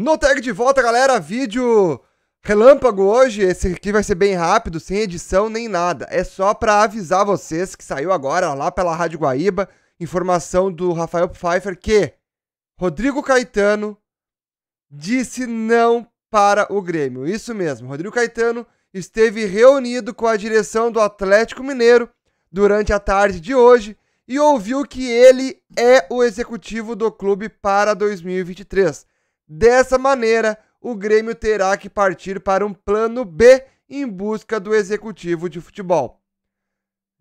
No tag de volta, galera, vídeo relâmpago hoje. Esse aqui vai ser bem rápido, sem edição nem nada. É só para avisar vocês que saiu agora lá pela Rádio Guaíba informação do Rafael Pfeiffer que Rodrigo Caetano disse não para o Grêmio. Isso mesmo, Rodrigo Caetano esteve reunido com a direção do Atlético Mineiro durante a tarde de hoje e ouviu que ele é o executivo do clube para 2023. Dessa maneira, o Grêmio terá que partir para um plano B em busca do executivo de futebol.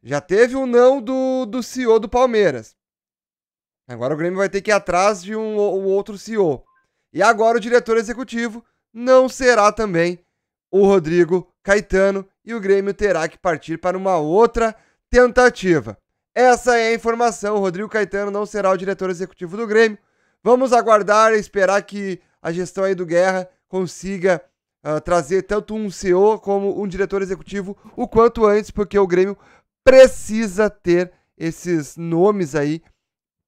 Já teve o um não do, do CEO do Palmeiras. Agora o Grêmio vai ter que ir atrás de um, um outro CEO. E agora o diretor executivo não será também o Rodrigo Caetano e o Grêmio terá que partir para uma outra tentativa. Essa é a informação. O Rodrigo Caetano não será o diretor executivo do Grêmio. Vamos aguardar e esperar que a gestão aí do Guerra consiga uh, trazer tanto um CEO como um diretor executivo o quanto antes, porque o Grêmio precisa ter esses nomes aí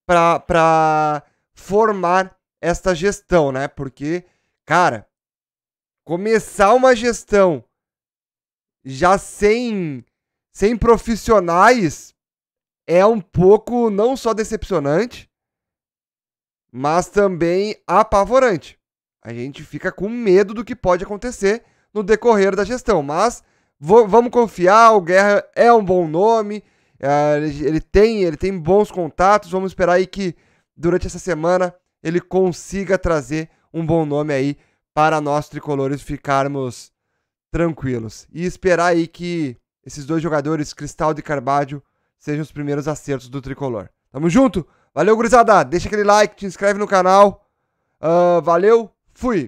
para formar esta gestão, né? Porque, cara, começar uma gestão já sem, sem profissionais é um pouco não só decepcionante, mas também apavorante. A gente fica com medo do que pode acontecer no decorrer da gestão, mas vamos confiar, o Guerra é um bom nome, eh, ele tem, ele tem bons contatos, vamos esperar aí que durante essa semana ele consiga trazer um bom nome aí para nós tricolores ficarmos tranquilos. E esperar aí que esses dois jogadores, Cristal e Carbadio, sejam os primeiros acertos do tricolor. Tamo junto! Valeu, gurizada. Deixa aquele like, te inscreve no canal. Uh, valeu, fui.